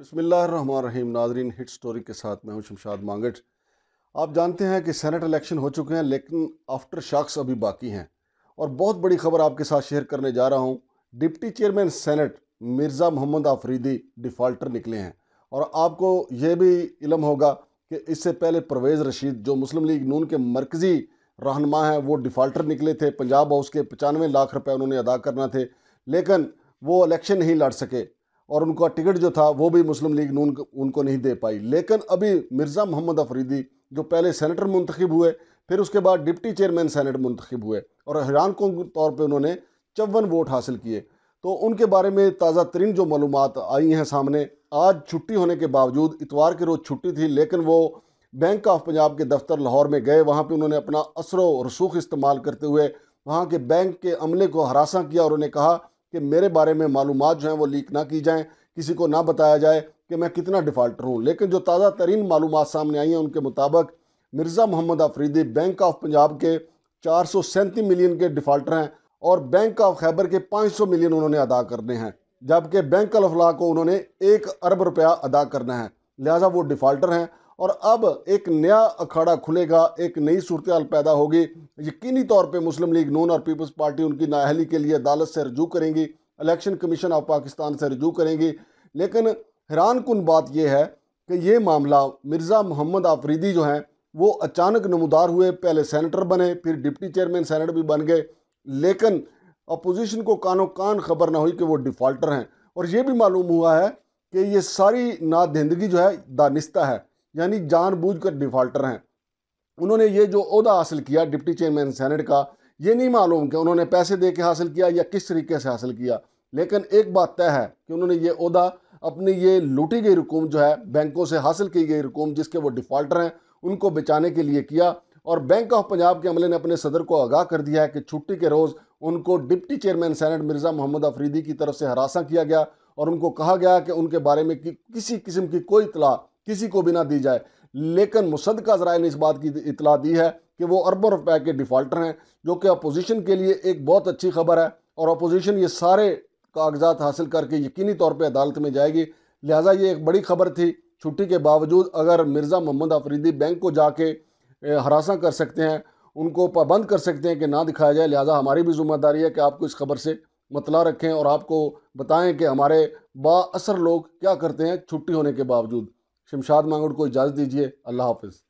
बसमीम नाजरीन hit story के साथ मैं हूं शमशाद मांगट आप जानते हैं कि सेनेट इलेक्शन हो चुके हैं लेकिन आफ्टर शाख्स अभी बाकी हैं और बहुत बड़ी खबर आपके साथ शेयर करने जा रहा हूं deputy chairman senate Mirza Mohammad Afridi defaulter निकले हैं और आपको यह भी इलम होगा कि इससे पहले परवेज़ रशीद जो मुस्लिम लीग नून के मरकज़ी रहनमा हैं वो डिफ़ाल्टर निकले थे पंजाब हाउस के पचानवे लाख रुपये उन्होंने अदा करना थे लेकिन वो इलेक्शन नहीं लड़ सके और उनका टिकट जो था वो भी मुस्लिम लीग नून उनको नहीं दे पाई लेकिन अभी मिर्ज़ा मोहम्मद अफरीदी जो पहले सेनेटर मुंतखब हुए फिर उसके बाद डिप्टी चेयरमैन सेनेट मुंतखब हुए और हैरान कन तौर पर उन्होंने चौवन वोट हासिल किए तो उनके बारे में ताज़ा तरीन जो मालूम आई हैं सामने आज छुट्टी होने के बावजूद इतवार के रोज़ छुट्टी थी लेकिन वो बैंक ऑफ पंजाब के दफ्तर लाहौर में गए वहाँ पर उन्होंने अपना असर व रसूख इस्तेमाल करते हुए वहाँ के बैंक के अमले को हरासा किया और उन्होंने कहा कि मेरे बारे में मालूम जो हैं वो लीक ना की जाएँ किसी को ना बताया जाए कि मैं कितना डिफ़ाल्टर हूँ लेकिन जो ताज़ा तरीन मालूम सामने आई हैं उनके मुताबिक मिर्ज़ा मोहम्मद आफरीदी बैंक ऑफ पंजाब के चार सौ सैंतीस मिलियन के डिफ़ाल्टर हैं और बैंक ऑफ खैबर के पाँच सौ मिलियन उन्होंने अदा करने हैं जबकि बैंक अलफला को उन्होंने एक अरब रुपया अदा करना है लिहाजा वो डिफ़ाल्टर हैं और अब एक नया अखाड़ा खुलेगा एक नई सूरत पैदा होगी यकीनी तौर पर मुस्लिम लीग नून और पीपल्स पार्टी उनकी नाहली के लिए अदालत से रजू करेंगी इलेक्शन कमीशन ऑफ पाकिस्तान से रजू करेंगी लेकिन हैरान कन बात यह है कि ये मामला मिर्ज़ा मोहम्मद आफरीदी जो हैं वो अचानक नमदार हुए पहले सेनेटर बने फिर डिप्टी चेयरमैन सेनेट भी बन गए लेकिन अपोजिशन को कानों कान खबर ना हुई कि वो डिफ़ाल्टर हैं और ये भी मालूम हुआ है कि ये सारी नादहिंदगी जो है दानिस्ता है यानी जानबूझकर डिफ़ाल्टर हैं उन्होंने ये जो अहदा हासिल किया डिप्टी चेयरमैन सैनट का ये नहीं मालूम कि उन्होंने पैसे दे के हासिल किया या किस तरीके से हासिल किया लेकिन एक बात तय है कि उन्होंने ये अहदा अपनी ये लूटी गई रकूम जो है बैंकों से हासिल की गई रकूम जिसके वो डिफ़ाल्टर हैं उनको बचाने के लिए किया और बैंक ऑफ पंजाब के अमले ने अपने सदर को आगाह कर दिया है कि छुट्टी के रोज़ उनको deputy chairman senate Mirza Mohammad Afridi की तरफ से हरासा किया गया और उनको कहा गया कि उनके बारे में कि, किसी किस्म की कोई इतला किसी को भी ना दी जाए लेकिन मुसदका जराए ने इस बात की इतला दी है कि वो अरबों रुपए के डिफ़ाल्टर हैं जो कि अपोजिशन के लिए एक बहुत अच्छी खबर है और अपोजिशन ये सारे कागजात हासिल करके यकीनी तौर पर अदालत में जाएगी लिहाजा ये एक बड़ी खबर थी छुट्टी के बावजूद अगर मिर्ज़ा मोहम्मद आफरीदी बैंक को जाके हरासा कर सकते हैं उनको पाबंद कर सकते हैं कि ना दिखाया जाए लिहाजा हमारी भी जिम्मेदारी है कि आपको इस खबर से मतला रखें और आपको बताएं कि हमारे बा असर लोग क्या करते हैं छुट्टी होने के बावजूद शमशाद मांगड़ को इजाज़त दीजिए अल्लाह हाफिज़